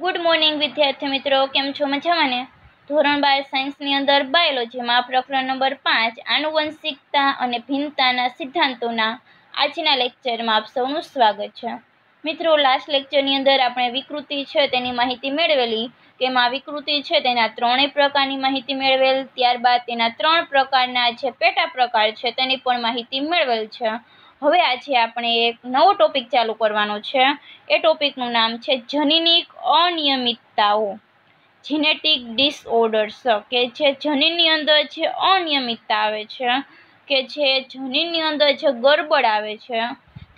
good morning વિદ્યાર્થી મિત્રો કેમ છો મજામાં ને ધોરણ બાર સાયન્સની અંદર બાયોલોજીમાં પ્રકરણ નંબર પાંચ આનુવંશિકતા અને ભિન્નતાના સિદ્ધાંતોના આજના લેક્ચરમાં આપ સૌનું સ્વાગત છે મિત્રો લાસ્ટ લેક્ચરની અંદર આપણે વિકૃતિ છે તેની માહિતી મેળવેલી કે એમાં વિકૃતિ છે તેના ત્રણેય પ્રકારની માહિતી મેળવેલ ત્યારબાદ તેના ત્રણ પ્રકારના જે પેટા પ્રકાર છે તેની પણ માહિતી મેળવેલ છે હવે આજે આપણે એક નવો ટોપિક ચાલુ કરવાનો છે એ ટોપિકનું નામ છે જનીનિક અનિયમિતતાઓ જીનેટિક ડિસઓર્ડર્સ કે જે જનીનની અંદર જે અનિયમિતતા આવે છે કે જે જનીનની અંદર જે ગરબડ આવે છે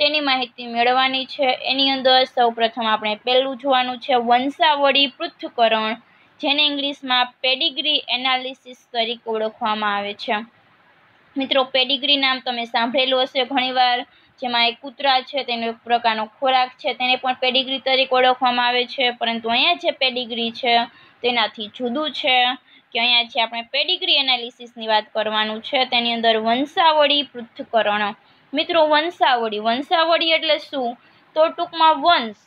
તેની માહિતી મેળવવાની છે એની અંદર સૌપ્રથમ આપણે પહેલું જોવાનું છે વંશાવળી પૃથ્થકરણ જેને ઇંગ્લિશમાં પેડિગ્રી એનાલિસિસ તરીકે ઓળખવામાં આવે છે મિત્રો પેડિગ્રી નામ તમે સાંભળેલું હશે ઘણીવાર જેમાં એક કૂતરા છે તેનો એક પ્રકારનો ખોરાક છે તેને પણ પેડિગ્રી તરીકે ઓળખવામાં આવે છે પરંતુ અહીંયા જે પેડિગ્રી છે તેનાથી જુદું છે કે અહીંયા જે આપણે પેડિગ્રી એનાલિસિસની વાત કરવાનું છે તેની અંદર વંશાવળી પૃથ્થકરણ મિત્રો વંશાવળી વંશાવળી એટલે શું તો ટૂંકમાં વંશ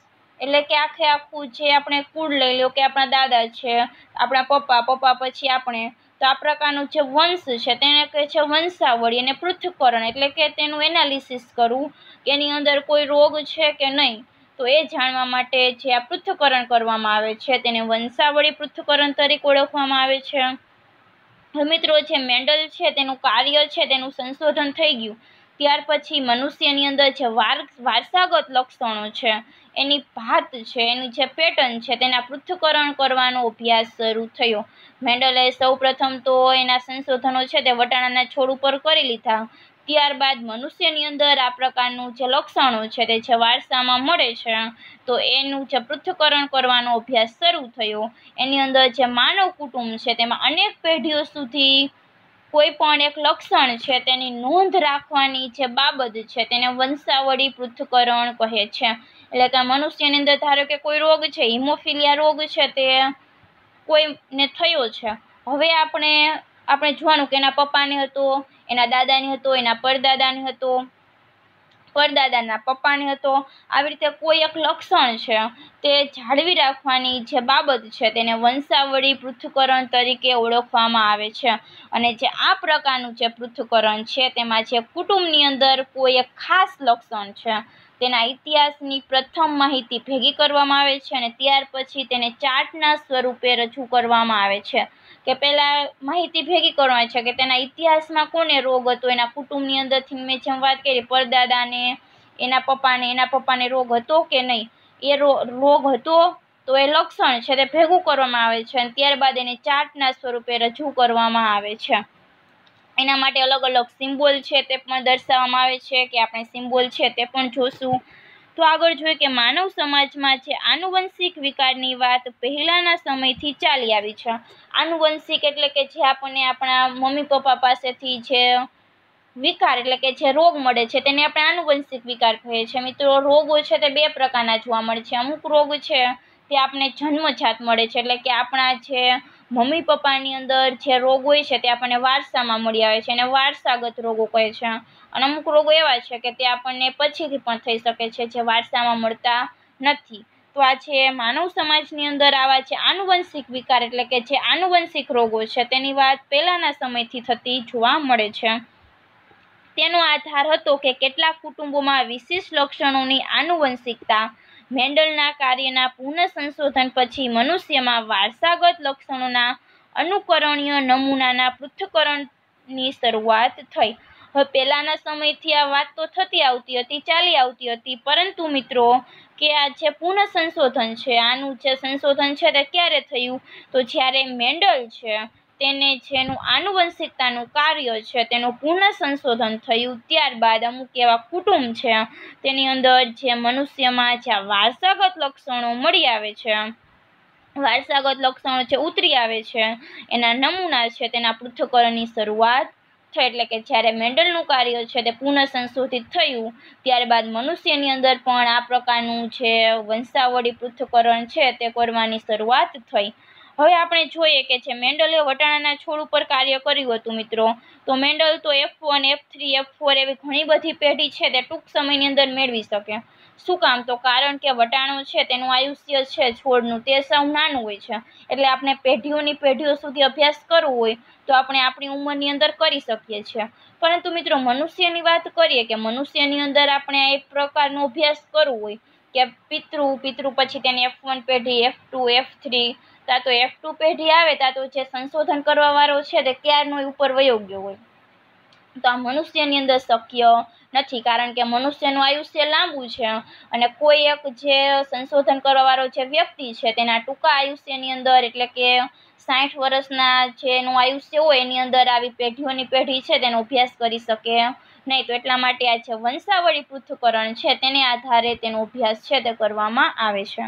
એટલે કે આખે આખું જે આપણે કુળ લઈ લો કે આપણા દાદા છે આપણા પપ્પા પપ્પા પછી આપણે તો આ પ્રકારનું જે વંશ છે તેને કહે છે વંશાવળી અને પૃથ્થકરણ એટલે કે તેનું એનાલિસિસ કરવું કે એની અંદર કોઈ રોગ છે કે નહીં તો એ જાણવા માટે જે આ પૃથ્થકરણ કરવામાં આવે છે તેને વંશાવળી પૃથ્થકરણ તરીકે ઓળખવામાં આવે છે મિત્રો જે મેન્ડલ છે તેનું કાર્ય છે તેનું સંશોધન થઈ ગયું ત્યાર પછી મનુષ્યની અંદર જે વાર વારસાગત લક્ષણો છે એની ભાત છે એની જે પેટર્ન છે તેના પૃથ્થકરણ કરવાનો અભ્યાસ શરૂ થયો મેન્ડલે સૌપ્રથમ તો એના સંશોધનો છે તે વટાણાના છોડ ઉપર કરી લીધા ત્યારબાદ મનુષ્યની અંદર આ પ્રકારનું જે લક્ષણો છે તે જે વારસામાં મળે છે તો એનું જે પૃથ્થકરણ કરવાનો અભ્યાસ શરૂ થયો એની અંદર જે માનવ કુટુંબ છે તેમાં અનેક પેઢીઓ સુધી કોઈ પણ એક લક્ષણ છે તેની નોંધ રાખવાની જે બાબત છે તેને વંશાવળી પૃથ્થકરણ કહે છે એટલે કે મનુષ્યની અંદર ધારો કે કોઈ રોગ છે હિમોફિલિયા રોગ છે તે કોઈને થયો છે હવે આપણે આપણે જોવાનું કે એના પપ્પાને હતો એના દાદાને હતો એના પરદાદાને હતો પરદાદાના પપ્પાને હતો આવી રીતે કોઈ એક લક્ષણ છે તે જાળવી રાખવાની જે બાબત છે તેને વંશાવળી પૃથ્થકરણ તરીકે ઓળખવામાં આવે છે અને જે આ પ્રકારનું જે પૃથ્થકરણ છે તેમાં જે કુટુંબની અંદર કોઈ એક ખાસ લક્ષણ છે તેના ઇતિહાસની પ્રથમ માહિતી ભેગી કરવામાં આવે છે અને ત્યાર પછી તેને ચાર્ટના સ્વરૂપે રજૂ કરવામાં આવે છે કે પહેલાં માહિતી ભેગી કરવામાં છે કે તેના ઇતિહાસમાં કોને રોગ હતો એના કુટુંબની અંદરથી મેં જેમ વાત કરી પરદાદાને એના પપ્પાને એના પપ્પાને રોગ હતો કે નહીં એ રોગ હતો તો એ લક્ષણ છે તે ભેગું કરવામાં આવે છે અને ત્યારબાદ એને ચાર્ટના સ્વરૂપે રજૂ કરવામાં આવે છે એના માટે અલગ અલગ સિમ્બોલ છે તે પણ દર્શાવવામાં આવે છે કે આપણે સિમ્બોલ છે તે પણ જોશું તો આગળ જોઈએ કે માનવ સમાજમાં જે આનુવંશિક વિકારની વાત પહેલાંના સમયથી ચાલી આવી છે આનુવંશિક એટલે કે જે આપણને આપણા મમ્મી પપ્પા પાસેથી જે વિકાર એટલે કે જે રોગ મળે છે તેને આપણે આનુવંશિક વિકાર કહીએ છીએ મિત્રો રોગો છે તે બે પ્રકારના જોવા મળે છે અમુક રોગ છે તે આપણને જન્મજાત મળે છે એટલે કે આપણા જે મમ્મી પપ્પાની અંદર જે રોગ હોય છે તે આપણને વારસામાં મળી આવે છે એને વારસાગત રોગો કહે છે અને અમુક રોગો એવા છે કે તે આપણને પછીથી પણ થઈ શકે છે જે વારસામાં મળતા નથી તો આ છે માનવ સમાજની અંદર આવા છે આનુવંશિક વિકાર એટલે કે જે આનુવંશિક રોગો છે તેની વાત પહેલાંના સમયથી થતી જોવા મળે છે તેનો આધાર હતો કે કેટલાક કુટુંબોમાં વિશેષ લક્ષણોની આનુવંશિકતા મેન્ડલના કાર્યના પૂર્ણ સંશોધન પછી મનુષ્યમાં વારસાગત લક્ષણોના અનુકરણીય નમૂનાના પૃથ્થકરણની શરૂઆત થઈ હવે પહેલાંના સમયથી આ વાત તો થતી આવતી હતી ચાલી આવતી હતી પરંતુ મિત્રો કે આ જે પૂર્ણ સંશોધન છે આનું જે સંશોધન છે તે ક્યારે થયું તો જ્યારે મેન્ડલ છે તેને જેનું આનુવંશિકતાનું કાર્ય છે તેનું પૂર્ણ સંશોધન થયું ત્યારબાદ અમુક એવા કુટુંબ છે તેની અંદર જે મનુષ્યમાં જ્યાં વારસાગત લક્ષણો મળી આવે છે વારસાગત લક્ષણો જે ઉતરી આવે છે એના નમૂના છે તેના પૃથ્થકરણની શરૂઆત થઈ એટલે કે જ્યારે મેન્ડલનું કાર્ય છે તે પુનઃ સંશોધિત થયું ત્યારબાદ મનુષ્યની અંદર પણ આ પ્રકારનું જે વંશાવળી પૃથ્થકરણ છે તે કરવાની શરૂઆત થઈ હવે આપણે જોઈએ કે છે મેન્ડલે વટાણાના છોડ ઉપર કાર્ય કર્યું હતું મિત્રો તો મેન્ડલ તો F one F three F four એવી ઘણી બધી પેઢી છે તે ટૂંક સમયની અંદર મેળવી શકે શું કામ તો કારણ કે વટાણો છે તેનું આયુષ્ય છે છોડનું તે સૌ નાનું હોય છે એટલે આપણે પેઢીઓની પેઢીઓ સુધી અભ્યાસ કરવો હોય તો આપણે આપણી ઉંમરની અંદર કરી શકીએ છીએ પરંતુ મિત્રો મનુષ્યની વાત કરીએ કે મનુષ્યની અંદર આપણે એક પ્રકારનો અભ્યાસ કરવો હોય કે પિતૃ પિતૃ પછી તેની એફ વન પેઢી એફ ટુ એફ થ્રી કાં તો એફ ટુ પેઢી આવે કાં તો જે સંશોધન કરવાવાળો છે તે ક્યારનો ઉપર વયો ગયો હોય તો આ મનુષ્યની અંદર શક્ય નથી કારણ કે મનુષ્યનું આયુષ્ય લાંબુ છે અને કોઈ એક જે સંશોધન કરવાવાળો જે વ્યક્તિ છે તેના ટૂંકા આયુષ્યની અંદર એટલે કે સાઠ વર્ષના જેનું આયુષ્ય હોય એની અંદર આવી પેઢીઓની પેઢી છે તેનો અભ્યાસ કરી શકે નહીં તો એટલા માટે આ જે વંશાવળી પૃથ્થકરણ છે તેને આધારે તેનો અભ્યાસ છે તે કરવામાં આવે છે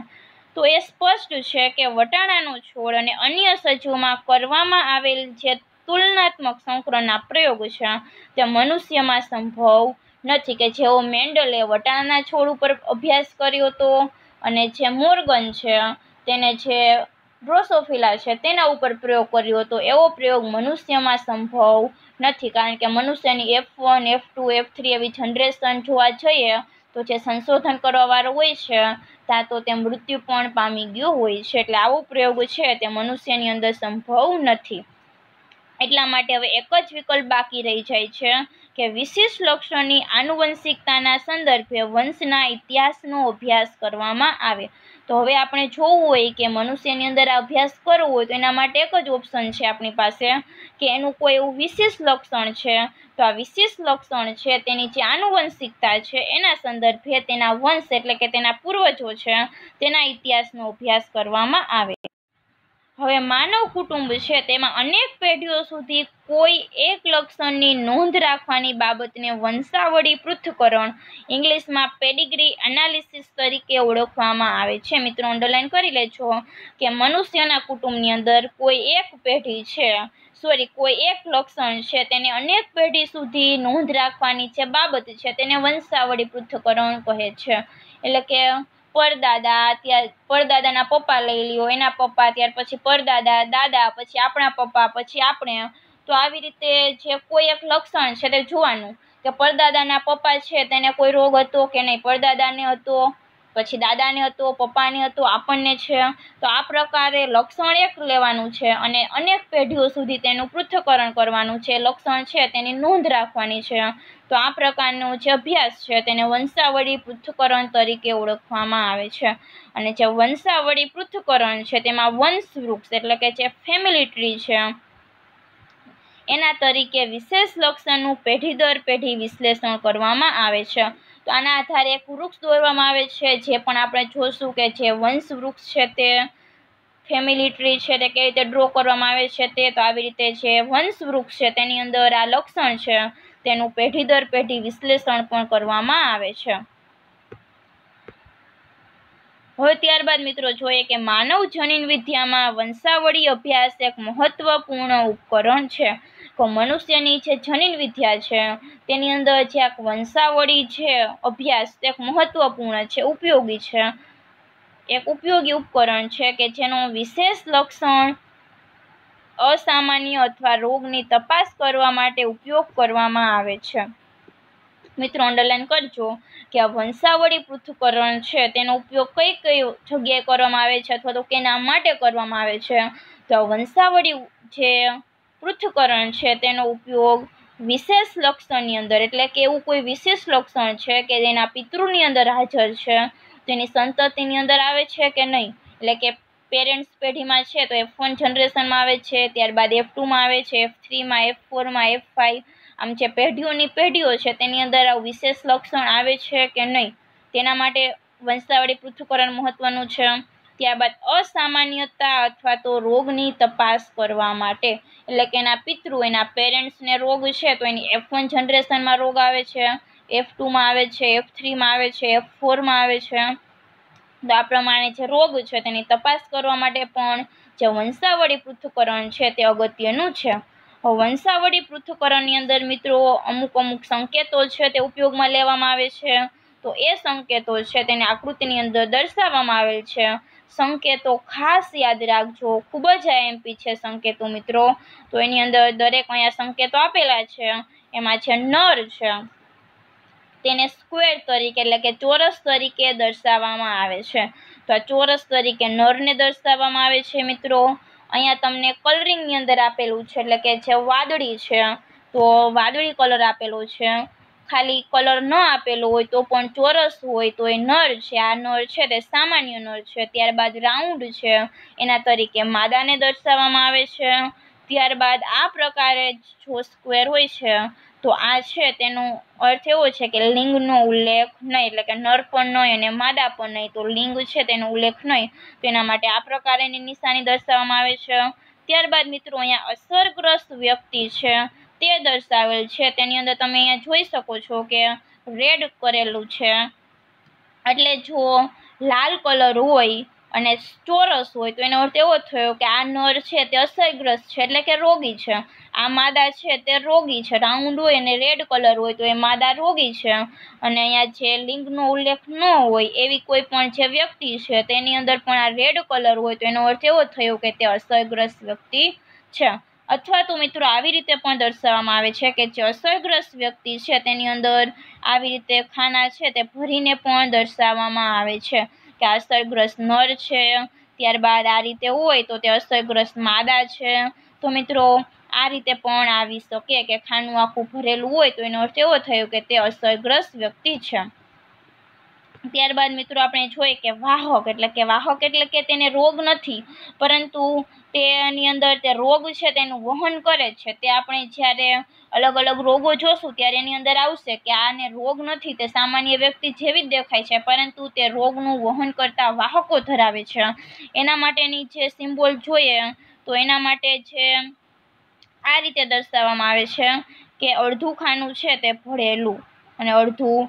તો એ સ્પષ્ટ છે કે વટાણાનો છોડ અને અન્ય સજીવમાં કરવામાં આવેલ જે તુલનાત્મક સંકરણના પ્રયોગ છે તે મનુષ્યમાં સંભવ નથી કે જેઓ મેન્ડલે વટાણાના છોડ ઉપર અભ્યાસ કર્યો હતો અને જે મોર્ગન છે તેને જે ડ્રોસોફિલા છે તેના ઉપર પ્રયોગ કર્યો હતો એવો પ્રયોગ મનુષ્યમાં સંભવ નથી કારણ કે મનુષ્યની F one F two F three એવી જનરેશન જોવા જઈએ તો જે સંશોધન કરવાવાળો હોય છે ત્યાં તો તે મૃત્યુ પણ પામી ગયું હોય છે એટલે આવો પ્રયોગ છે તે મનુષ્યની અંદર સંભવ નથી એટલા માટે હવે એક જ વિકલ્પ બાકી રહી જાય છે કે વિશિષ્ટ લક્ષણની આનુવંશિકતાના સંદર્ભે વંશના ઇતિહાસનો અભ્યાસ કરવામાં આવે તો હવે આપણે જોવું હોય કે મનુષ્યની અંદર આ અભ્યાસ કરવો હોય તો એના માટે એક જ ઓપ્શન છે આપણી પાસે કે એનું કોઈ એવું વિશેષ લક્ષણ છે તો આ વિશેષ લક્ષણ છે તેની જે આનુવંશિકતા છે એના સંદર્ભે તેના વંશ એટલે કે તેના પૂર્વજો છે તેના ઇતિહાસનો અભ્યાસ કરવામાં આવે હવે માનવ કુટુંબ છે તેમાં અનેક પેઢીઓ સુધી કોઈ એક લક્ષણની નોંધ રાખવાની બાબતને વંશાવળી પૃથ્થકરણ ઇંગ્લિશમાં પેડિગ્રી એનાલિસિસ તરીકે ઓળખવામાં આવે છે મિત્રો અંડરલાઇન કરી લેજો કે મનુષ્યના કુટુંબની અંદર કોઈ એક પેઢી છે સોરી કોઈ એક લક્ષણ છે તેને અનેક પેઢી સુધી નોંધ રાખવાની જે બાબત છે તેને વંશાવળી પૃથ્થકરણ કહે છે એટલે કે પરદાદા ત્યાર પરદાદાના પપ્પા લઈ લ્યો એના પપ્પા ત્યાર પછી પરદાદા દાદા પછી આપણા પપ્પા પછી આપણે તો આવી રીતે જે કોઈ એક લક્ષણ છે તે જોવાનું કે પરદાદાના પપ્પા છે તેને કોઈ રોગ હતો કે નહીં પરદાદાને હતો પછી દાદાને હતો પપ્પાને હતો આપણને છે તો આ પ્રકારે લક્ષણ એક લેવાનું છે અને અનેક પેઢીઓ સુધી તેનું પૃથ્થકરણ કરવાનું છે લક્ષણ છે તેની નોંધ રાખવાની છે તો આ પ્રકારનો જે અભ્યાસ છે તેને વંશાવળી પૃથ્થકરણ તરીકે ઓળખવામાં આવે છે અને જે વંશાવળી પૃથ્થકરણ છે તેમાં વંશ વૃક્ષ એટલે કે જે ફેમિલી ટ્રી છે એના તરીકે વિશેષ લક્ષણનું પેઢી દર પેઢી વિશ્લેષણ કરવામાં આવે છે તો આના આધારે એક વૃક્ષ દોરવામાં આવે છે જે પણ આપણે જોશું કે જે વંશ વૃક્ષ છે તે ફેમિલી ટ્રી છે તે કેવી રીતે ડ્રો કરવામાં આવે છે તે તો આવી રીતે જે વંશ વૃક્ષ છે તેની અંદર આ લક્ષણ છે તેનું પેઢી દર પેઢી વિશ્લેષણ પણ કરવામાં આવે છે હવે ત્યારબાદ મિત્રો જોઈએ કે માનવ જનીન વિદ્યામાં વંશાવળી અભ્યાસ એક મહત્વપૂર્ણ ઉપકરણ છે તો મનુષ્યની જે જનીન વિદ્યા છે તેની અંદર જે આ વંશાવળી છે અભ્યાસ તે એક મહત્વપૂર્ણ છે ઉપયોગી છે એક ઉપયોગી ઉપકરણ છે કે જેનો વિશેષ લક્ષણ અસામાન્ય અથવા રોગની તપાસ કરવા માટે ઉપયોગ કરવામાં આવે છે મિત્રો અંડરલાઈન કરજો કે આ વંશાવળી પૃથ્થકરણ છે તેનો ઉપયોગ કઈ કઈ જગ્યાએ કરવામાં આવે છે અથવા તો કેના માટે કરવામાં આવે છે તો આ વંશાવળી જે પૃથ્થકરણ છે તેનો ઉપયોગ વિશેષ લક્ષણની અંદર એટલે કે એવું કોઈ વિશેષ લક્ષણ છે કે તેના પિતૃની અંદર હાજર છે તેની સંતતિની અંદર આવે છે કે નહીં એટલે કે પેરેન્ટ્સ પેઢીમાં છે તો એફ વન જનરેશનમાં આવે છે ત્યારબાદ એફ ટુમાં આવે છે એફ થ્રીમાં એફ ફોરમાં એફ ફાઇવ આમ જે પેઢીઓની પેઢીઓ છે તેની અંદર આ વિશેષ લક્ષણ આવે છે કે નહીં તેના માટે વંશાવળી પૃથ્થકરણ મહત્વનું છે ત્યારબાદ અસામાન્યતા અથવા તો રોગની તપાસ કરવા માટે એટલે કે એના પિતૃ એના પેરેન્ટ્સને રોગ છે તો એની એફ વન જનરેશનમાં રોગ આવે છે એફ ટુમાં આવે છે એફ થ્રીમાં આવે છે એફ ફોરમાં આવે છે તો આ પ્રમાણે જે રોગ છે તેની તપાસ કરવા માટે પણ જે વંશાવળી પૃથ્થકરણ છે તે અગત્યનું છે વંશાવળી પૃથ્થકરણની અંદર મિત્રો અમુક અમુક સંકેતો છે તે ઉપયોગમાં લેવામાં આવે છે તો એ સંકેતો છે તેને આકૃતિની અંદર દર્શાવવામાં આવેલ છે સંકેતો ખાસ યાદ રાખજો ખૂબ જ આઈએમપી છે સંકેતો મિત્રો તો એની અંદર દરેક અહીંયા સંકેતો આપેલા છે એમાં છે નર છે તેને સ્ક્વેર તરીકે એટલે કે ચોરસ તરીકે દર્શાવવામાં આવે છે તો આ ચોરસ તરીકે નરને દર્શાવવામાં આવે છે મિત્રો અહીંયા તમને કલરિંગની અંદર આપેલું છે એટલે કે જે વાદળી છે તો વાદળી કલર આપેલો છે ખાલી કલર ન આપેલો હોય તો પણ ચોરસ હોય તો એ નર છે આ નર છે તે સામાન્ય નર છે ત્યારબાદ રાઉન્ડ છે એના તરીકે માદાને દર્શાવવામાં આવે છે ત્યારબાદ આ પ્રકારે જો સ્ક્વેર હોય છે તો આ છે તેનો અર્થ એવો છે કે લિંગનો ઉલ્લેખ નહીં એટલે કે નર પણ નહીં અને માદા પણ નહીં તો લિંગ છે તેનો ઉલ્લેખ નહીં તેના માટે આ પ્રકારેની નિશાની દર્શાવવામાં આવે છે ત્યારબાદ મિત્રો અહીંયા અસરગ્રસ્ત વ્યક્તિ છે તે દર્શાવેલ છે તેની અંદર તમે અહીંયા જોઈ શકો છો કે રેડ કરેલું છે એટલે જો લાલ કલર હોય અને સ્ટોરસ હોય તો એનો અર્થ એવો થયો કે આ નર છે તે અસરગ્રસ્ત છે એટલે કે રોગી છે આ માદા છે તે રોગી છે રાઉન્ડ હોય અને રેડ કલર હોય તો એ માદા રોગી છે અને અહીંયા જે લિંગનો ઉલ્લેખ ન હોય એવી કોઈ પણ જે વ્યક્તિ છે તેની અંદર પણ આ રેડ કલર હોય તો એનો અર્થ એવો થયો કે તે અસરગ્રસ્ત વ્યક્તિ છે અથવા તો મિત્રો આવી રીતે પણ દર્શાવવામાં આવે છે કે જે અસરગ્રસ્ત વ્યક્તિ છે તેની અંદર આવી રીતે ખાના છે તે ભરીને પણ દર્શાવવામાં આવે છે કે આ અસરગ્રસ્ત નર છે ત્યારબાદ આ રીતે હોય તો તે અસરગ્રસ્ત માદા છે તો મિત્રો આ રીતે પણ આવી શકે કે ખાનું આખું ભરેલું હોય તો એનો અર્થ એવો થયો કે તે અસરગ્રસ્ત વ્યક્તિ છે ત્યારબાદ મિત્રો આપણે જોઈએ કે વાહક એટલે કે વાહક એટલે કે તેને રોગ નથી પરંતુ તેની અંદર તે રોગ છે તેનું વહન કરે છે તે આપણે જ્યારે અલગ અલગ રોગો જોશું ત્યારે એની અંદર આવશે કે આને રોગ નથી તે સામાન્ય વ્યક્તિ જેવી જ દેખાય છે પરંતુ તે રોગનું વહન કરતા વાહકો ધરાવે છે એના માટેની જે સિમ્બોલ જોઈએ તો એના માટે જે આ રીતે દર્શાવવામાં આવે છે કે અડધું ખાનું છે તે ભળેલું અને અડધું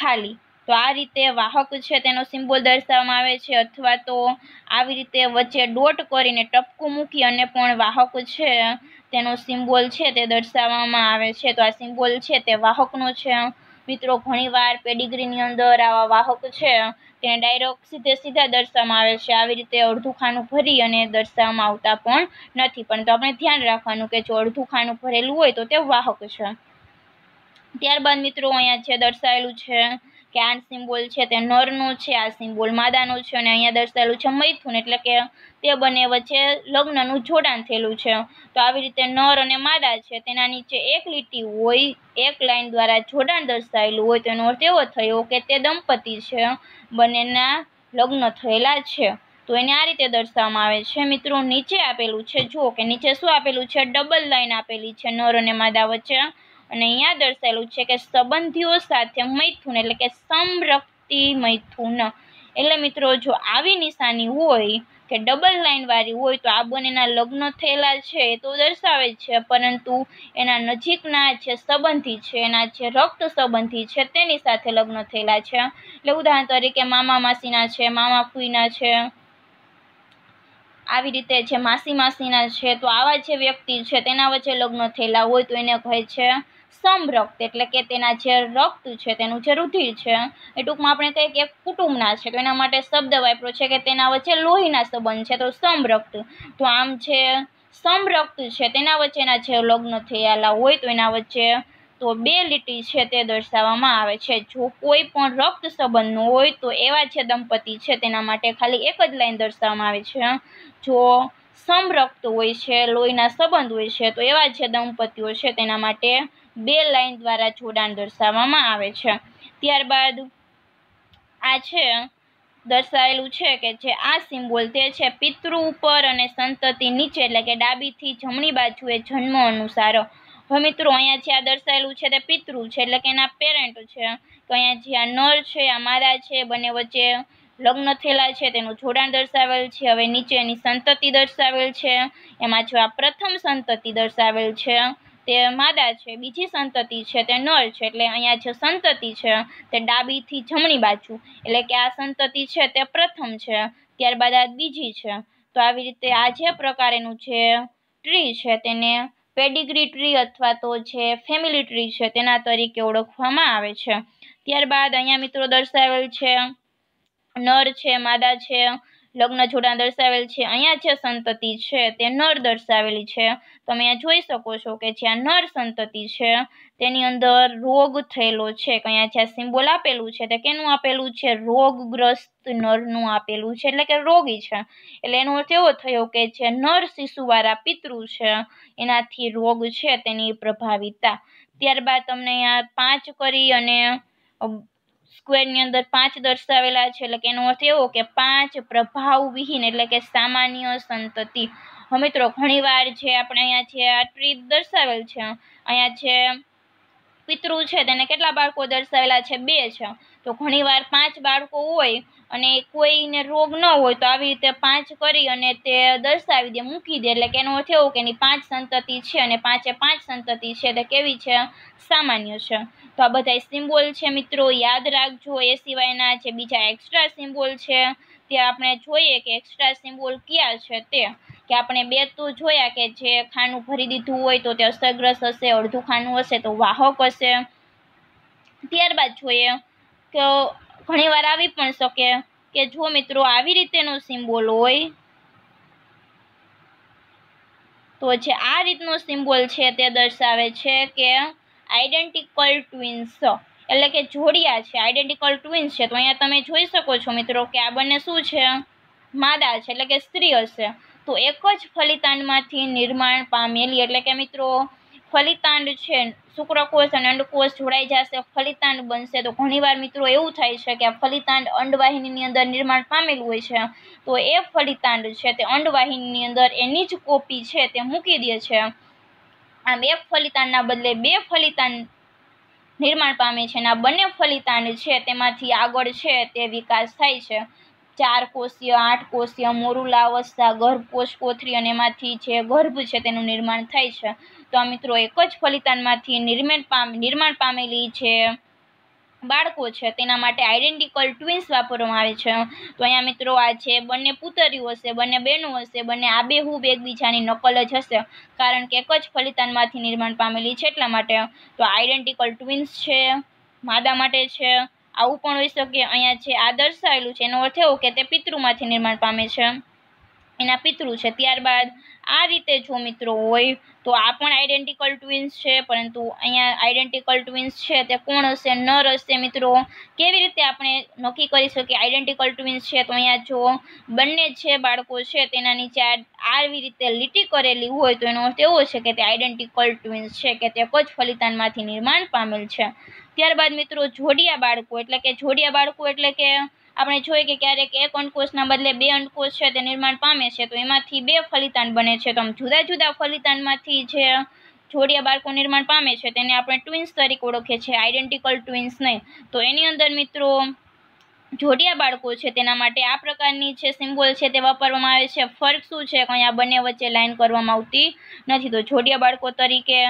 ખાલી તો આ રીતે વાહક છે તેનો સિમ્બોલ દર્શાવવામાં આવે છે અથવા તો આવી રીતે વચ્ચે ડોટ કરીને ટપકું મૂકી અને પણ વાહક છે તેનો સિમ્બોલ છે તે દર્શાવવામાં આવે છે તો આ સિમ્બોલ છે તે વાહકનો છે મિત્રો ઘણીવાર પેડિગ્રીની અંદર આવા વાહક છે તેને ડાયરેક્ટ સીધે સીધા દર્શાવવામાં આવે છે આવી રીતે અડધું ખાનું ભરી અને દર્શાવવામાં આવતા પણ નથી પરંતુ આપણે ધ્યાન રાખવાનું કે જો અડધું ખાનું ભરેલું હોય તો તે વાહક છે ત્યારબાદ મિત્રો અહીંયા જે દર્શાવેલું છે કે આ સિમ્બોલ છે તે નરનું છે આ સિમ્બોલ માદાનું છે અને અહીંયા દર્શાવેલું છે મૈથુન એટલે કે તે બંને વચ્ચે લગ્નનું જોડાણ થયેલું છે તો આવી રીતે નર અને માદા છે તેના નીચે એક લીટી હોય એક લાઇન દ્વારા જોડાણ દર્શાવેલું હોય તેનો અર્થ એવો થયો કે તે દંપતિ છે બંનેના લગ્ન થયેલા છે તો એને આ રીતે દર્શાવવામાં આવે છે મિત્રો નીચે આપેલું છે જુઓ કે નીચે શું આપેલું છે ડબલ લાઇન આપેલી છે નર અને માદા વચ્ચે અને અહીંયા દર્શાવેલું છે કે સંબંધીઓ સાથે મૈથુન એટલે કે સમરક્તિ મૈથુન એટલે મિત્રો જો આવી નિશાની હોય કે ડબલ લાઇનવાળી હોય તો આ બંનેના લગ્ન થયેલા છે તો દર્શાવે છે પરંતુ એના નજીકના જે સંબંધી છે એના જે રક્ત સંબંધી છે તેની સાથે લગ્ન થયેલા છે એટલે ઉદાહરણ તરીકે મામા માસીના છે મામા ફૂઈના છે આવી રીતે જે માસી માસીના છે તો આવા જે વ્યક્તિ છે તેના વચ્ચે લગ્ન થયેલા હોય તો એને કહે છે સમરક્ત એટલે કે તેના જે રક્ત છે તેનું જે રુધિર છે એ ટૂંકમાં આપણે કહીએ કે કુટુંબના છે તો એના માટે શબ્દ વાપરો છે કે તેના વચ્ચે લોહીના સંબંધ છે તો સમરક્ત તો આમ છે સમરક્ત છે તેના વચ્ચેના જે લગ્ન થયેલા હોય તો એના વચ્ચે તો બે લીટી છે તે દર્શાવવામાં આવે છે જો કોઈ પણ રક્ત સંબંધનો હોય તો એવા છે દંપતિ છે તેના માટે ખાલી એક જ લાઈન દર્શાવવામાં આવે છે જો સમરક્ત હોય છે લોહીના સંબંધ હોય છે તો એવા છે દંપતિઓ છે તેના માટે બે લાઈન દ્વારા જોડાણ દર્શાવવામાં આવે છે ત્યારબાદ આ છે દર્શાવેલું છે કે જે આ સિમ્બોલ તે છે પિતૃ ઉપર અને સંતતિ નીચે એટલે કે ડાબીથી જમણી બાજુએ જન્મ અનુસાર હવે મિત્રો અહીંયા જે આ દર્શાવેલું છે તે પિતૃ છે એટલે કે એના પેરેન્ટ છે તો અહીંયા જે આ નર છે આ માદા છે બંને વચ્ચે લગ્ન થયેલા છે તેનું જોડાણ દર્શાવેલ છે હવે નીચેની સંતતિ દર્શાવેલ છે એમાં જો આ પ્રથમ સંતતિ દર્શાવેલ છે તે માદા છે બીજી સંતતિ છે તે નળ છે એટલે અહીંયા જે સંતતિ છે તે ડાબીથી જમણી બાજુ એટલે કે આ સંતતિ છે તે પ્રથમ છે ત્યારબાદ આ બીજી છે તો આવી રીતે આ જે પ્રકારેનું જે ટ્રી છે તેને પેડિગ્રી ટ્રી અથવા તો છે ફેમિલી ટ્રી છે તેના તરીકે ઓળખવામાં આવે છે ત્યારબાદ અહીંયા મિત્રો દર્શાવેલ છે નર છે માદા છે લગ્ન જોડાણ દર્શાવેલ છે અહીંયા જે સંતતિ છે તે નર દર્શાવેલી છે તમે અહીંયા જોઈ શકો છો કે જ્યાં નર સંતતિ છે તેની અંદર રોગ થયેલો છે કે જ્યાં સિમ્બોલ આપેલું છે તે કેનું આપેલું છે રોગગ્રસ્ત નરનું આપેલું છે એટલે કે રોગી છે એટલે એનો અર્થ એવો થયો કે જે નર શિશુવાળા પિતૃ છે એનાથી રોગ છે તેની પ્રભાવિતા ત્યારબાદ તમને અહીંયા પાંચ કરી અને સ્ક્વેરની અંદર પાંચ દર્શાવેલા છે એટલે કે એનો અર્થ એવો કે પાંચ પ્રભાવ વિહીન એટલે કે સામાન્ય સંતતિ મિત્રો ઘણીવાર જે આપણે અહીંયા છે આ ટ્રી દર્શાવેલ છે અહીંયા છે પિતૃ છે તેને કેટલા બાળકો દર્શાવેલા છે બે છે તો ઘણીવાર પાંચ બાળકો હોય અને કોઈને રોગ ન હોય તો આવી રીતે પાંચ કરી અને તે દર્શાવી દે મૂકી દે એટલે કે એનો અર્થ એવો કે એની પાંચ સંતતિ છે અને પાંચે પાંચ સંતતિ છે એટલે કેવી છે સામાન્ય છે તો આ બધા સિમ્બોલ છે મિત્રો યાદ રાખજો એ સિવાયના જે બીજા એક્સ્ટ્રા સિમ્બોલ છે તે આપણે જોઈએ કે એક્સ્ટ્રા સિમ્બોલ કયા છે તે કે આપણે બે તો જોયા કે જે ખાનું ભરી દીધું હોય તો તે અસરગ્રસ્ત હશે અડધું ખાનું હશે તો વાહક હશે ત્યારબાદ જોઈએ કે ઘણીવાર આવી પણ શકે કે જો મિત્રો આવી રીતેનો સિમ્બોલ હોય તો જે આ રીતનો સિમ્બોલ છે તે દર્શાવે છે કે આઈડેન્ટિકલ ટ્વિન્સ એટલે કે જોડિયા છે આઈડેન્ટિકલ ટ્વિન્સ છે તો અહીંયા તમે જોઈ શકો છો મિત્રો કે આ બંને શું છે માદા છે એટલે કે સ્ત્રી હશે તો એક જ ફલિતાંડમાંથી નિર્માણ પામેલી એટલે કે મિત્રો ફલિતાંડ છે શુક્રકોષ અને અંડકોષ જોડાઈ જશે ફલિતાંડ બનશે તો ઘણીવાર મિત્રો એવું થાય છે કે આ ફલિતાંડ અંડવાહિનીની અંદર નિર્માણ પામેલું હોય છે તો એ ફલિતાંડ છે તે અંડવાહિનીની અંદર એની જ કોપી છે તે મૂકી દે છે આમ એક ફલિતાંડના બદલે બે ફલિતાંડ નિર્માણ પામે છે અને આ બંને ફલિતાંડ છે તેમાંથી આગળ છે તે વિકાસ થાય છે ચાર કોષીય આઠ કોષીય મોરુલાવસ્થા અવસ્થા ગર્ભકોષ કોથરી અને એમાંથી જે ગર્ભ છે તેનું નિર્માણ થાય છે તો આ મિત્રો એક જ ફલિતાંડમાંથી નિર્માણ પામે નિર્માણ પામેલી છે બાળકો છે તેના માટે આઈડેન્ટિકલ ટ્વિન્સ વાપરવામાં આવે છે તો અહીંયા મિત્રો આ છે બંને પુતરીઓ હશે બંને બહેનો હશે બંને આબેહૂબ એકબીજાની નકલ જ હશે કારણ કે એક જ ફલિતાનમાંથી નિર્માણ પામેલી છે એટલા માટે તો આઈડેન્ટિકલ ટ્વિન્સ છે માદા માટે છે આવું પણ હોઈ શકે અહીંયા છે આ દર્શાવેલું છે એનો અર્થ એવો કે તે પિતૃમાંથી નિર્માણ પામે છે એના પિતૃ છે ત્યારબાદ આ રીતે જો મિત્રો હોય તો આ પણ આઈડેન્ટિકલ ટ્વિન્સ છે પરંતુ અહીંયા આઈડેન્ટિકલ ટ્વિન્સ છે તે કોણ હશે નર હશે મિત્રો કેવી રીતે આપણે નક્કી કરી શકીએ આઈડેન્ટિકલ ટ્વિન્સ છે તો અહીંયા જો બંને જે બાળકો છે તેના નીચે આવી રીતે લીટી કરેલી હોય તો એનો અર્થ એવો છે કે તે આઈડેન્ટિકલ ટ્વિન્સ છે કે તે કચ્છ ફલિતાનમાંથી નિર્માણ પામેલ છે ત્યારબાદ મિત્રો જોડિયા બાળકો એટલે કે જોડિયા બાળકો એટલે કે આપણે જોઈએ કે ક્યારેક એક અંડકોષના બદલે બે અંડકોષ છે તે નિર્માણ પામે છે તો એમાંથી બે ફલિતાંડ બને છે તો આમ જુદા જુદા ફલિતાંડમાંથી જે જોડિયા બાળકો નિર્માણ પામે છે તેને આપણે ટ્વિન્સ તરીકે ઓળખીએ છીએ આઈડેન્ટિકલ ટ્વિન્સ નહીં તો એની અંદર મિત્રો જોડિયા બાળકો છે તેના માટે આ પ્રકારની જે સિમ્બોલ છે તે વાપરવામાં આવે છે ફર્ક શું છે કંઈ આ બંને વચ્ચે લાઇન કરવામાં આવતી નથી તો જોડિયા બાળકો તરીકે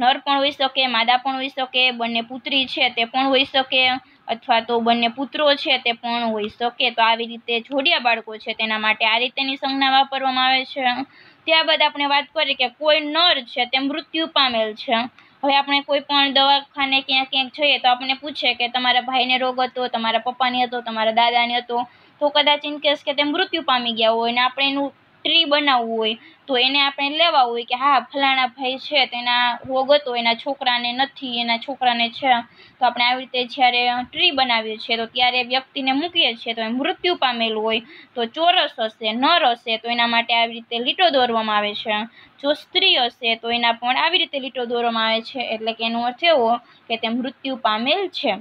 નર પણ હોઈ શકે માદા પણ હોઈ શકે બંને પુત્રી છે તે પણ હોઈ શકે અથવા તો બંને પુત્રો છે તે પણ હોઈ શકે તો આવી રીતે જોડિયા બાળકો છે તેના માટે આ રીતેની સંજ્ઞા વાપરવામાં આવે છે ત્યારબાદ આપણે વાત કરીએ કે કોઈ નર છે તે મૃત્યુ પામેલ છે હવે આપણે કોઈ પણ દવાખાને ક્યાંક ક્યાંક જઈએ તો આપણને પૂછે કે તમારા ભાઈને રોગ હતો તમારા પપ્પાની હતો તમારા દાદાની હતો તો કદાચ ઇન કેસ કે તે મૃત્યુ પામી ગયા હોય ને આપણે એનું ટ્રી બનાવવું હોય તો એને આપણે લેવા હોય કે હા ફલાણા ભાઈ છે તેના રોગ હતો એના છોકરાને નથી એના છોકરાને છે તો આપણે આવી રીતે જ્યારે ટ્રી બનાવીએ છીએ તો ત્યારે વ્યક્તિને મૂકીએ છીએ તો એ મૃત્યુ પામેલું હોય તો ચોરસ હશે નર હશે તો એના માટે આવી રીતે લીટો દોરવામાં આવે છે જો સ્ત્રી હશે તો એના પણ આવી રીતે લીટો દોરવામાં આવે છે એટલે કે એનો અર્થ એવો કે તે મૃત્યુ પામેલ છે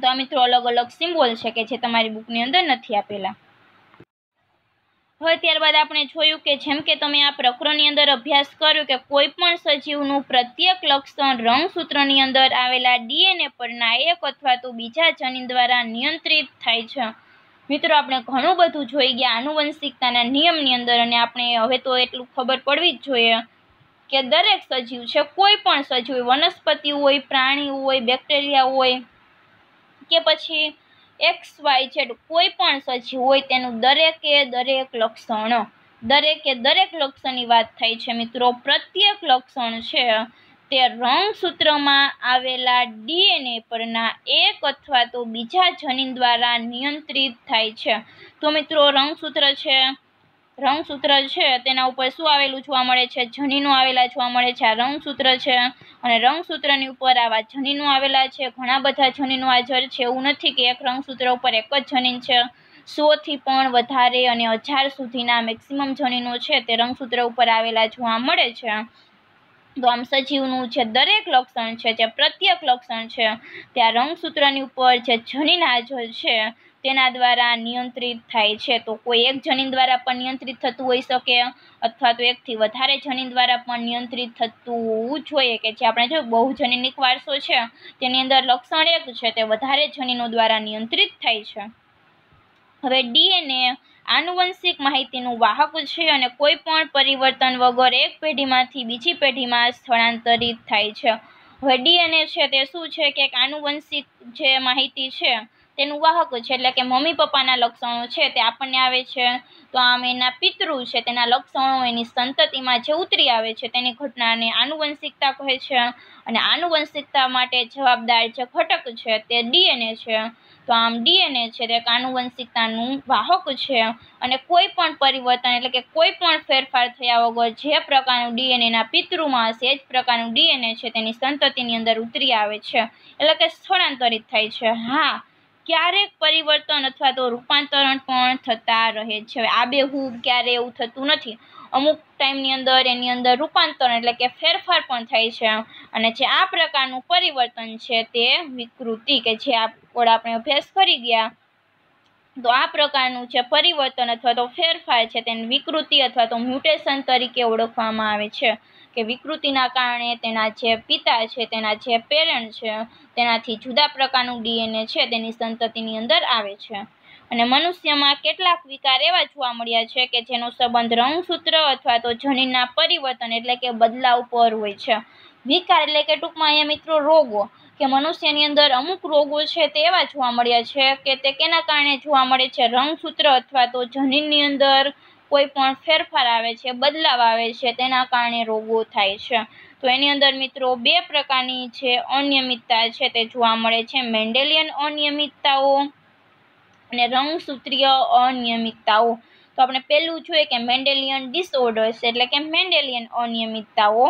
તો આ મિત્રો અલગ અલગ સિમ્બોલ છે કે જે તમારી બુકની અંદર નથી આપેલા હવે ત્યારબાદ આપણે જોયું કે જેમ કે તમે આ પ્રકરણની અંદર અભ્યાસ કર્યો કે કોઈ પણ સજીવનું પ્રત્યેક લક્ષણ રંગસૂત્રની અંદર આવેલા ડીએનએ પરના એક અથવા તો બીજા જનીન દ્વારા નિયંત્રિત થાય છે મિત્રો આપણે ઘણું બધું જોઈ ગયા આનુવંશિકતાના નિયમની અંદર અને આપણે હવે તો એટલું ખબર પડવી જ જોઈએ કે દરેક સજીવ છે કોઈ પણ સજીવ વનસ્પતિ હોય પ્રાણી હોય બેક્ટેરિયા હોય કે પછી એક્સ વાય ઝેડ કોઈ પણ સજીવ હોય તેનું દરેકે દરેક લક્ષણ દરેકે દરેક લક્ષણની વાત થાય છે મિત્રો પ્રત્યેક લક્ષણ છે તે રંગસૂત્રમાં આવેલા ડીએનએ પરના એક અથવા તો બીજા જનીન દ્વારા નિયંત્રિત થાય છે તો મિત્રો રંગસૂત્ર છે રંગસૂત્ર છે તેના ઉપર શું આવેલું જોવા મળે છે જનીનો આવેલા જોવા મળે છે આ રંગસૂત્ર છે અને રંગસૂત્રની ઉપર આવા જનીનો આવેલા છે ઘણા બધા જનીનો હાજર છે એવું નથી કે એક રંગસૂત્ર ઉપર એક જ જનીન છે સોથી પણ વધારે અને હજાર સુધીના મેક્સિમમ જનીનો છે તે રંગસૂત્ર ઉપર આવેલા જોવા મળે છે તો આમ સજીવનું જે દરેક લક્ષણ છે જે પ્રત્યેક લક્ષણ છે ત્યાં રંગસૂત્રની ઉપર જે જનીન હાજર છે તેના દ્વારા નિયંત્રિત થાય છે તો કોઈ એક જનીન દ્વારા પણ નિયંત્રિત થતું હોઈ શકે અથવા તો એકથી વધારે જનીન દ્વારા પણ નિયંત્રિત થતું જોઈએ કે જે આપણે જો બહુ બહુજનીનિક વારસો છે તેની અંદર લક્ષણ એક છે તે વધારે જનીનો દ્વારા નિયંત્રિત થાય છે હવે ડીએનએ આનુવંશિક માહિતીનું વાહક છે અને કોઈ પણ પરિવર્તન વગર એક પેઢીમાંથી બીજી પેઢીમાં સ્થળાંતરિત થાય છે હવે ડીએનએ છે તે શું છે કે એક આનુવંશિક જે માહિતી છે તેનું વાહક છે એટલે કે મમ્મી પપ્પાના લક્ષણો છે તે આપણને આવે છે તો આમ એના પિતૃ છે તેના લક્ષણો એની સંતતિમાં જે ઉતરી આવે છે તેની ઘટનાને આનુવંશિકતા કહે છે અને આનુવંશિકતા માટે જવાબદાર જે ઘટક છે તે ડીએનએ છે તો આમ ડીએનએ છે તે આનુવંશિકતાનું વાહક છે અને કોઈ પણ પરિવર્તન એટલે કે કોઈ પણ ફેરફાર થયા વગર જે પ્રકારનું ડીએનએના પિતૃમાં હશે એ જ પ્રકારનું ડીએનએ છે તેની સંતતિની અંદર ઉતરી આવે છે એટલે કે સ્થળાંતરિત થાય છે હા ક્યારેક પરિવર્તન અથવા તો રૂપાંતરણ પણ થતા રહે છે આબેહૂબ ક્યારે એવું થતું નથી અમુક ટાઈમની અંદર એની અંદર રૂપાંતરણ એટલે કે ફેરફાર પણ થાય છે અને જે આ પ્રકારનું પરિવર્તન છે તે વિકૃતિ કે જે આપણે આપણે અભ્યાસ કરી ગયા તો આ પ્રકારનું જે પરિવર્તન અથવા તો ફેરફાર છે તેને વિકૃતિ અથવા તો મ્યુટેશન તરીકે ઓળખવામાં આવે છે કે વિકૃતિના કારણે તેના જે પિતા છે તેના જે પેરેન્ટ છે તેનાથી જુદા પ્રકારનું ડીએનએ છે તેની સંતતિની અંદર આવે છે અને મનુષ્યમાં કેટલાક વિકાર એવા જોવા મળ્યા છે કે જેનો સંબંધ રંગસૂત્ર અથવા તો જનીનના પરિવર્તન એટલે કે બદલાવ પર હોય છે વિકાર એટલે કે ટૂંકમાં અહીંયા મિત્રો રોગો કે મનુષ્યની અંદર અમુક રોગો છે તે એવા જોવા મળ્યા છે કે તે કેના કારણે જોવા મળે છે રંગસૂત્ર અથવા તો જનીનની અંદર કોઈ પણ ફેરફાર આવે છે બદલાવ આવે છે તેના કારણે રોગો થાય છે તો એની અંદર મિત્રો બે પ્રકારની જે અનિયમિતતા છે તે જોવા મળે છે મેન્ડેલિયન અનિયમિતતાઓ અને રંગસૂત્રીય અનિયમિતતાઓ તો આપણે પહેલું જોઈએ કે મેન્ડેલિયન ડિસઓર્ડર્સ એટલે કે મેન્ડેલિયન અનિયમિતતાઓ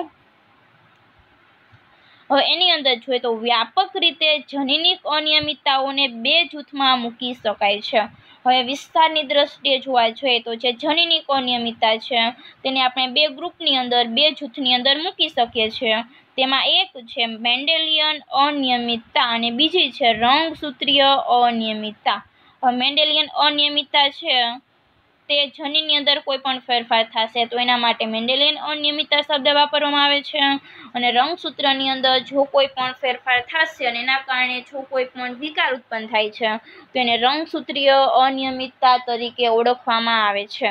એની અંદર જોઈએ તો વ્યાપક રીતે જનીનિક અનિયમિતતાઓને બે જૂથમાં મૂકી શકાય છે હવે વિસ્તારની દ્રષ્ટિએ જોવા જોઈએ તો જે જનીની અનિયમિતતા છે તેને આપણે બે ગ્રુપની અંદર બે જૂથની અંદર મૂકી શકીએ છીએ તેમાં એક છે મેન્ડેલિયન અનિયમિતતા અને બીજી છે રંગસૂત્રીય અનિયમિતતા મેન્ડેલિયન અનિયમિતતા છે તે જનીનની અંદર કોઈ પણ ફેરફાર થશે તો એના માટે મેન્ડેલિયન અનિયમિતતા શબ્દ વાપરવામાં આવે છે અને રંગસૂત્રની અંદર જો કોઈ પણ ફેરફાર થશે અને એના કારણે જો કોઈ પણ વિકાર ઉત્પન્ન થાય છે તો એને રંગસૂત્રીય અનિયમિતતા તરીકે ઓળખવામાં આવે છે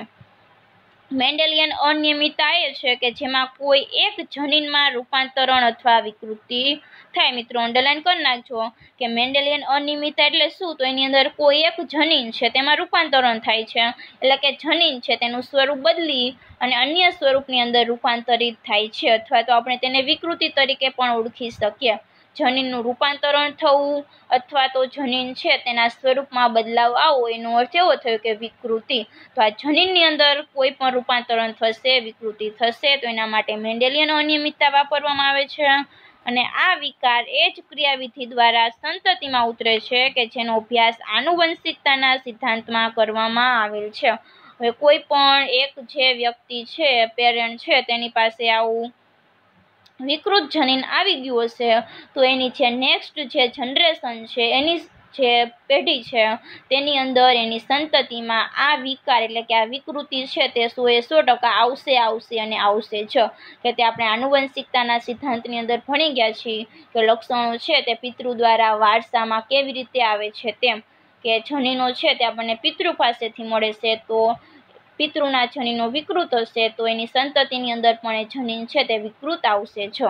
મેન્ડેલિયન અનિયમિતતા એ છે કે જેમાં કોઈ એક જનીનમાં રૂપાંતરણ અથવા વિકૃતિ થાય મિત્રો અંડરલાઈન કરી નાખજો કે મેન્ડેલિયન અનિયમિતતા એટલે શું તો એની અંદર કોઈ એક જનીન છે તેમાં રૂપાંતરણ થાય છે એટલે કે જનીન છે તેનું સ્વરૂપ બદલી અને અન્ય સ્વરૂપની અંદર રૂપાંતરિત થાય છે અથવા તો આપણે તેને વિકૃતિ તરીકે પણ ઓળખી શકીએ જનીનનું રૂપાંતરણ થવું અથવા તો જનીન છે તેના સ્વરૂપમાં બદલાવ આવો એનો અર્થ એવો થયો કે વિકૃતિ તો આ જનીનની અંદર કોઈ પણ રૂપાંતરણ થશે વિકૃતિ થશે તો એના માટે મેન્ડેલિયન અનિયમિતતા વાપરવામાં આવે છે અને આ વિકાર એ જ ક્રિયાવિધિ દ્વારા સંતતિમાં ઉતરે છે કે જેનો અભ્યાસ આનુવંશિકતાના સિદ્ધાંતમાં કરવામાં આવેલ છે હવે કોઈ પણ એક જે વ્યક્તિ છે પેરેન્ટ છે તેની પાસે આવું વિકૃત જનીન આવી ગયું હશે તો એની જે નેક્સ્ટ જે જનરેશન છે એની જે પેઢી છે તેની અંદર એની સંતતિમાં આ વિકાર એટલે કે આ વિકૃતિ છે તે સો એ સો ટકા આવશે આવશે અને આવશે જ કે તે આપણે આનુવંશિકતાના સિદ્ધાંતની અંદર ભણી ગયા છીએ કે લક્ષણો છે તે પિતૃ દ્વારા વારસામાં કેવી રીતે આવે છે તેમ કે જનીનો છે તે આપણને પિતૃ પાસેથી મળે છે તો પિતૃના જનીનો વિકૃત હશે તો એની સંતતિની અંદર પણ એ જનીન છે તે વિકૃત આવશે જો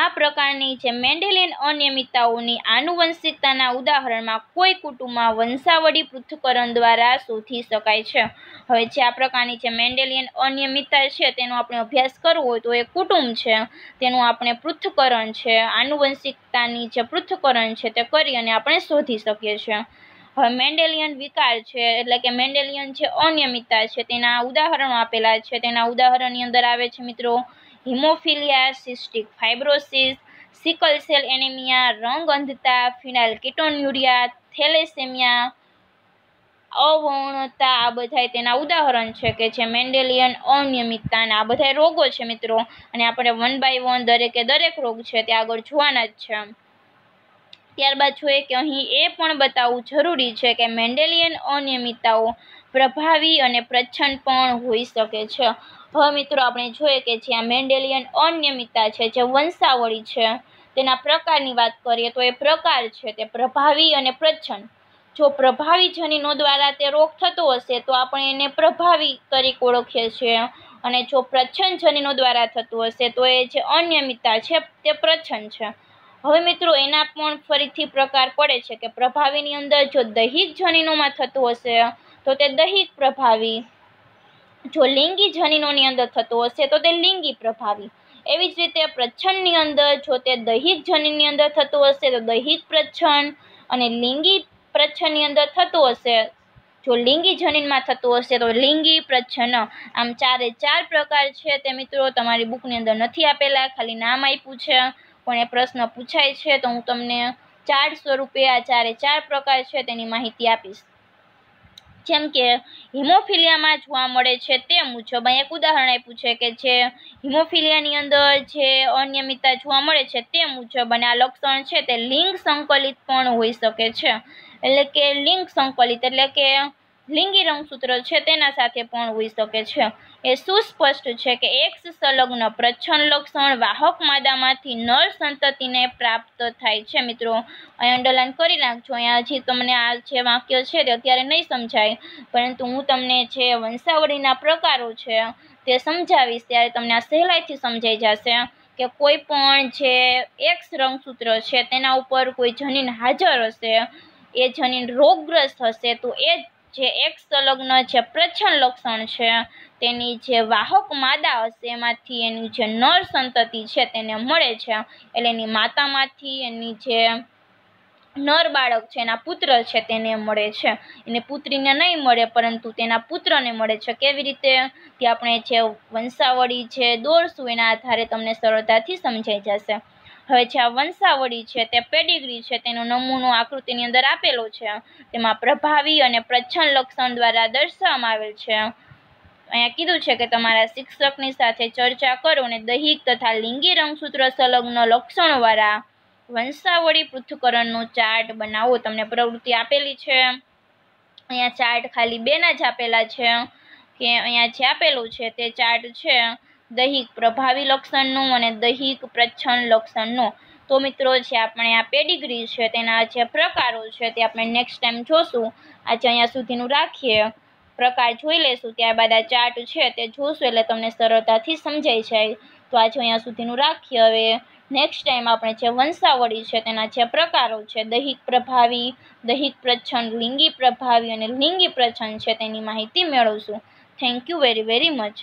આ પ્રકારની જે મેન્ડેલિયન અનિયમિતતાઓની આનુવંશિકતાના ઉદાહરણમાં કોઈ કુટુંબમાં વંશાવળી પૃથ્થકરણ દ્વારા શોધી શકાય છે હવે જે આ પ્રકારની જે મેન્ડેલિયન અનિયમિતતા છે તેનો આપણે અભ્યાસ કરવો હોય તો એ કુટુંબ છે તેનું આપણે પૃથ્થકરણ છે આનુવંશિકતાની જે પૃથ્થકરણ છે તે કરી અને આપણે શોધી શકીએ છીએ હવે મેન્ડેલિયન વિકાર છે એટલે કે મેન્ડેલિયન છે અનિયમિતતા છે તેના ઉદાહરણો આપેલા છે તેના ઉદાહરણની અંદર આવે છે મિત્રો haemophilia cystic fibrosis sickle cell anaemia રંગ અંધતા ફિનાઇલ કિટોન્યુરિયા થેલેસેમિયા અવર્ણતા આ બધા તેના ઉદાહરણ છે કે જે મેન્ડેલિયન અનિયમિતતાના આ બધા રોગો છે મિત્રો અને આપણે વન બાય વન દરેકે દરેક રોગ છે તે આગળ જોવાના જ છે એમ ત્યારબાદ જોઈએ કે અહીં એ પણ બતાવવું જરૂરી છે કે મેન્ડેલિયન અનિયમિતતાઓ પ્રભાવી અને પ્રચ્છન્ન પણ હોઈ શકે છે હવે મિત્રો આપણે જોઈએ કે જ્યાં મેન્ડેલિયન અનિયમિતતા છે જે વંશાવળી છે તેના પ્રકારની વાત કરીએ તો એ પ્રકાર છે તે પ્રભાવી અને પ્રચ્છન્ન જો પ્રભાવી જનીનો દ્વારા તે રોગ થતો હશે તો આપણે એને પ્રભાવી તરીકે ઓળખીએ છીએ અને જો પ્રચ્છન્ન જનીનો દ્વારા થતું હશે તો એ જે અનિયમિતતા છે તે પ્રચ્છન્ન છે હવે મિત્રો એના પણ ફરીથી પ્રકાર પડે છે કે પ્રભાવીની અંદર જો દૈહિક જનીનોમાં થતું હશે તો તે દૈહિક પ્રભાવી જો લિંગી જનીનોની અંદર થતું હશે તો તે લિંગી પ્રભાવી એવી જ રીતે પ્રચ્છન્નની અંદર જો તે દૈહિક જનીનની અંદર થતું હશે તો દૈહિક પ્રચ્છન્ન અને લિંગી પ્રચ્છન્નની અંદર થતું હશે જો લિંગી જનીનમાં થતું હશે તો લિંગી પ્રચ્છન્ન આમ ચારે ચાર પ્રકાર છે તે મિત્રો તમારી બુકની અંદર નથી આપેલા ખાલી નામ આપ્યું છે પણ એ પ્રશ્ન પૂછાય છે તો હું તમને ચાર સ્વરૂપે આ ચારે ચાર પ્રકાર છે તેની માહિતી આપીશ જેમ કે હિમોફિલિયામાં જોવા મળે છે તે મુજબ અહીં એક ઉદાહરણ આપ્યું છે કે જે હિમોફિલિયાની અંદર જે અનિયમિતતા જોવા મળે છે તે મુજબ અને આ લક્ષણ છે તે લિંગ સંકલિત પણ હોઈ શકે છે એટલે કે લિંગ સંકલિત એટલે કે લિંગી રંગસૂત્ર છે તેના સાથે પણ હોઈ શકે છે એ સુસ્પષ્ટ છે કે એક્સ સંલગ્ન પ્રચ્છન્ન લક્ષણ વાહક માદામાંથી નર સંતતિને પ્રાપ્ત થાય છે મિત્રો અહીં અંડરલાઈન કરી નાખજો અહીંયા હજી તમને આ જે વાક્ય છે તે અત્યારે નહીં સમજાય પરંતુ હું તમને જે વંશાવળીના પ્રકારો છે તે સમજાવીશ ત્યારે તમને આ સહેલાઈથી સમજાઈ જશે કે કોઈ પણ જે એક્સ રંગસૂત્ર છે તેના ઉપર કોઈ જનીન હાજર હશે એ જનીન રોગગ્રસ્ત હશે તો એ જે એક સંલગ્ન જે પ્રચ્છન્ન લક્ષણ છે તેની જે વાહક માદા હશે એમાંથી એની જે નર સંતતિ છે તેને મળે છે એટલે એની માતામાંથી એની જે નર બાળક છે એના પુત્ર છે તેને મળે છે એને પુત્રીને નહીં મળે પરંતુ તેના પુત્રને મળે છે કેવી રીતે તે આપણે જે વંશાવળી છે દોરશું એના આધારે તમને સરળતાથી સમજાઈ જશે હવે જે આ વંશાવળી છે તે પેડિગ્રી છે તેનો નમૂનો આકૃતિની અંદર આપેલો છે તેમાં પ્રભાવી અને પ્રચ્છન્ન લક્ષણ દ્વારા દર્શાવવામાં આવેલ છે અહીંયા કીધું છે કે તમારા શિક્ષકની સાથે ચર્ચા કરો અને દૈહિક તથા લિંગી રંગસૂત્ર સંલગ્ન લક્ષણોવાળા વંશાવળી પૃથ્થકરણનો ચાર્ટ બનાવો તમને પ્રવૃત્તિ આપેલી છે અહીંયા ચાર્ટ ખાલી બેના જ આપેલા છે કે અહીંયા જે આપેલું છે તે ચાર્ટ છે દૈહિક પ્રભાવી લક્ષણનું અને દૈહિક પ્રચ્છન્ન લક્ષણનું તો મિત્રો જે આપણે આ પેડિગ્રી છે તેના જે પ્રકારો છે તે આપણે નેક્સ્ટ ટાઈમ જોશું આજે અહીંયા સુધીનું રાખીએ પ્રકાર જોઈ લેશું ત્યારબાદ આ ચાર્ટ છે તે જોશું એટલે તમને સરળતાથી સમજાઈ જાય તો આજે અહીંયા સુધીનું રાખીએ હવે નેક્સ્ટ ટાઈમ આપણે જે વંશાવળી છે તેના જે પ્રકારો છે દૈહિક પ્રભાવી દૈહિક પ્રચ્છન્ન લિંગી પ્રભાવી અને લિંગી પ્રચ્છન્ન છે તેની માહિતી મેળવશું thank you very very much